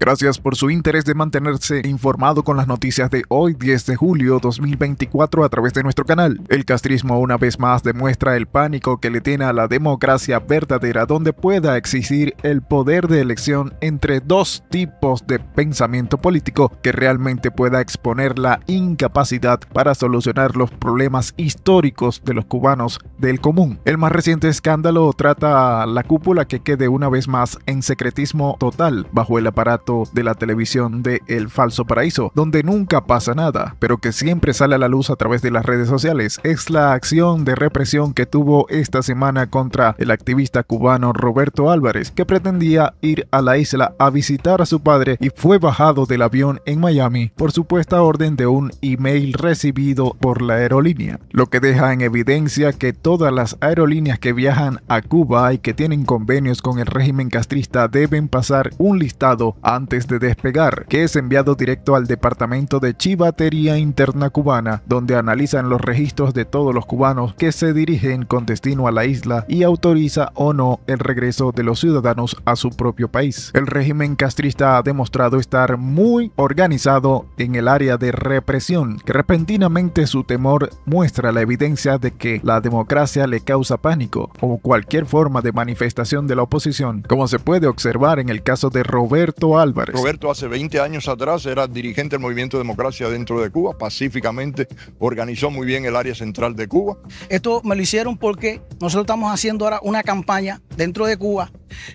Gracias por su interés de mantenerse informado con las noticias de hoy 10 de julio 2024 a través de nuestro canal. El castrismo una vez más demuestra el pánico que le tiene a la democracia verdadera donde pueda existir el poder de elección entre dos tipos de pensamiento político que realmente pueda exponer la incapacidad para solucionar los problemas históricos de los cubanos del común. El más reciente escándalo trata a la cúpula que quede una vez más en secretismo total bajo el aparato de la televisión de El Falso Paraíso, donde nunca pasa nada, pero que siempre sale a la luz a través de las redes sociales, es la acción de represión que tuvo esta semana contra el activista cubano Roberto Álvarez, que pretendía ir a la isla a visitar a su padre y fue bajado del avión en Miami por supuesta orden de un email recibido por la aerolínea, lo que deja en evidencia que todas las aerolíneas que viajan a Cuba y que tienen convenios con el régimen castrista deben pasar un listado a antes de despegar, que es enviado directo al Departamento de Chivatería Interna Cubana, donde analizan los registros de todos los cubanos que se dirigen con destino a la isla y autoriza o no el regreso de los ciudadanos a su propio país. El régimen castrista ha demostrado estar muy organizado en el área de represión, que repentinamente su temor muestra la evidencia de que la democracia le causa pánico o cualquier forma de manifestación de la oposición, como se puede observar en el caso de Roberto Al Roberto, hace 20 años atrás era dirigente del Movimiento de Democracia dentro de Cuba, pacíficamente organizó muy bien el área central de Cuba. Esto me lo hicieron porque nosotros estamos haciendo ahora una campaña dentro de Cuba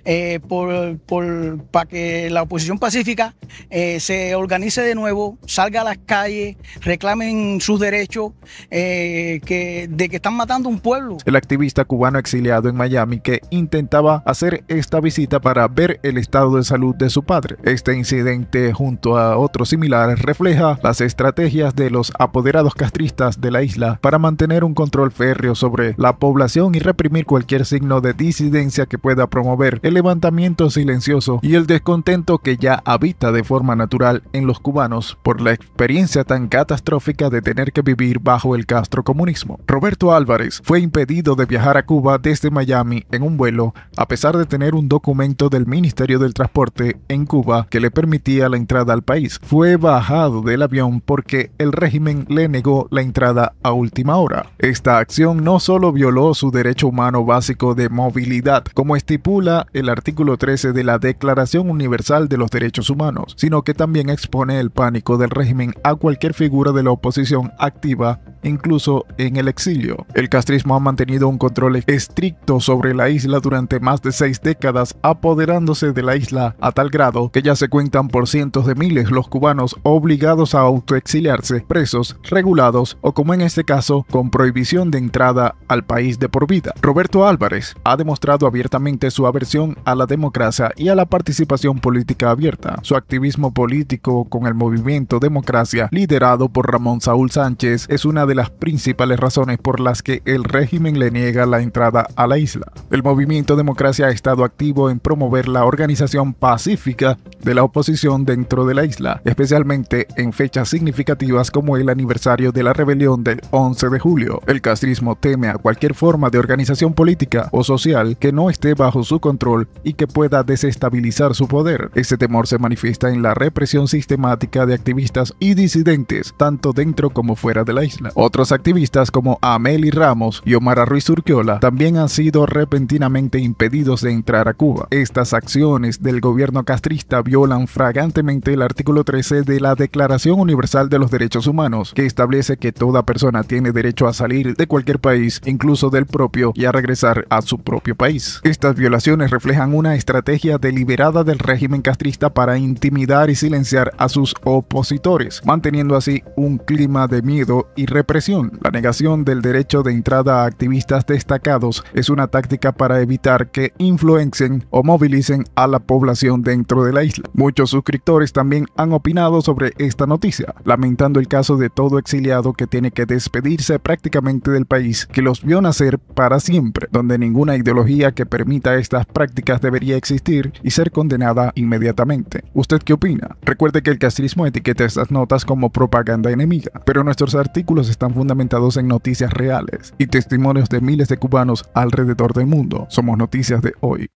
eh, por, para que la oposición pacífica eh, se organice de nuevo, salga a las calles, reclamen sus derechos eh, que, de que están matando un pueblo. El activista cubano exiliado en Miami que intentaba hacer esta visita para ver el estado de salud de su padre. Este incidente junto a otros similares refleja las estrategias de los apoderados castristas de la isla para mantener un control férreo sobre la población y reprimir cualquier signo de disidencia que pueda promover el levantamiento silencioso y el descontento que ya habita de forma natural en los cubanos por la experiencia tan catastrófica de tener que vivir bajo el Castro comunismo. Roberto Álvarez fue impedido de viajar a Cuba desde Miami en un vuelo a pesar de tener un documento del Ministerio del Transporte en Cuba que le permitía la entrada al país. Fue bajado del avión porque el régimen le negó la entrada a última hora. Esta acción no solo violó su derecho humano básico de movilidad, como estipula el artículo 13 de la Declaración Universal de los Derechos Humanos, sino que también expone el pánico del régimen a cualquier figura de la oposición activa incluso en el exilio. El castrismo ha mantenido un control estricto sobre la isla durante más de seis décadas, apoderándose de la isla a tal grado que ya se cuentan por cientos de miles los cubanos obligados a autoexiliarse, presos, regulados o como en este caso, con prohibición de entrada al país de por vida. Roberto Álvarez ha demostrado abiertamente su aversión a la democracia y a la participación política abierta. Su activismo político con el movimiento Democracia, liderado por Ramón Saúl Sánchez, es una de las principales razones por las que el régimen le niega la entrada a la isla. El movimiento Democracia ha estado activo en promover la organización pacífica de la oposición dentro de la isla, especialmente en fechas significativas como el aniversario de la rebelión del 11 de julio. El castrismo teme a cualquier forma de organización política o social que no esté bajo su control y que pueda desestabilizar su poder. Ese temor se manifiesta en la represión sistemática de activistas y disidentes, tanto dentro como fuera de la isla. Otros activistas como Ameli Ramos y Omar Ruiz Urquiola también han sido repentinamente impedidos de entrar a Cuba. Estas acciones del gobierno castrista violan fragantemente el artículo 13 de la Declaración Universal de los Derechos Humanos, que establece que toda persona tiene derecho a salir de cualquier país, incluso del propio, y a regresar a su propio país. Estas violaciones reflejan una estrategia deliberada del régimen castrista para intimidar y silenciar a sus opositores, manteniendo así un clima de miedo y represión. La negación del derecho de entrada a activistas destacados es una táctica para evitar que influencien o movilicen a la población dentro de la isla. Muchos suscriptores también han opinado sobre esta noticia, lamentando el caso de todo exiliado que tiene que despedirse prácticamente del país que los vio nacer para siempre, donde ninguna ideología que permita esta prácticas debería existir y ser condenada inmediatamente. ¿Usted qué opina? Recuerde que el castrismo etiqueta estas notas como propaganda enemiga, pero nuestros artículos están fundamentados en noticias reales y testimonios de miles de cubanos alrededor del mundo. Somos noticias de hoy.